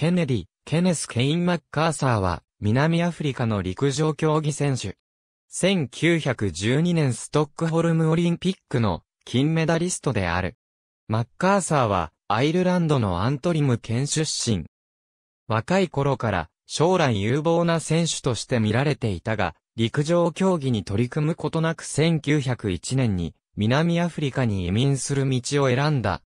ケネディ、ケネス・ケイン・マッカーサーは、南アフリカの陸上競技選手。1912年ストックホルムオリンピックの金メダリストである。マッカーサーは、アイルランドのアントリム県出身。若い頃から将来有望な選手として見られていたが、陸上競技に取り組むことなく1901年に南アフリカに移民する道を選んだ。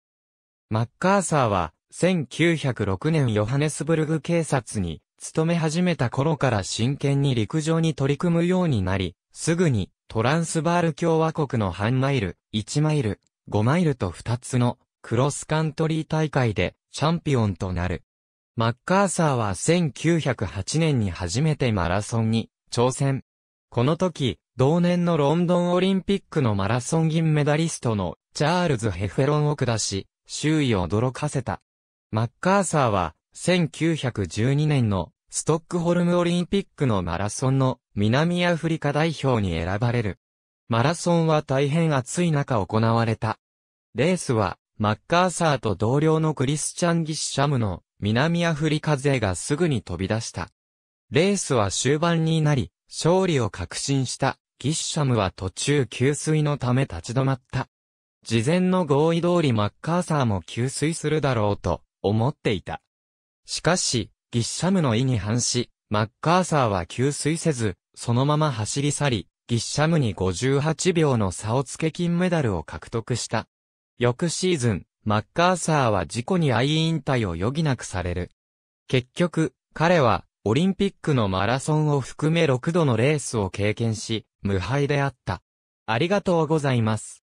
マッカーサーは1906年ヨハネスブルグ警察に勤め始めた頃から真剣に陸上に取り組むようになり、すぐにトランスバール共和国の半マイル、1マイル、5マイルと2つのクロスカントリー大会でチャンピオンとなる。マッカーサーは1908年に初めてマラソンに挑戦。この時、同年のロンドンオリンピックのマラソン銀メダリストのチャールズ・ヘフェロンを下し、周囲を驚かせた。マッカーサーは、1912年のストックホルムオリンピックのマラソンの南アフリカ代表に選ばれる。マラソンは大変暑い中行われた。レースは、マッカーサーと同僚のクリスチャン・ギッシャムの南アフリカ勢がすぐに飛び出した。レースは終盤になり、勝利を確信したギッシャムは途中給水のため立ち止まった。事前の合意通りマッカーサーも給水するだろうと思っていた。しかし、ギッシャムの意に反し、マッカーサーは給水せず、そのまま走り去り、ギッシャムに58秒の差をつけ金メダルを獲得した。翌シーズン、マッカーサーは事故に相引退を余儀なくされる。結局、彼は、オリンピックのマラソンを含め6度のレースを経験し、無敗であった。ありがとうございます。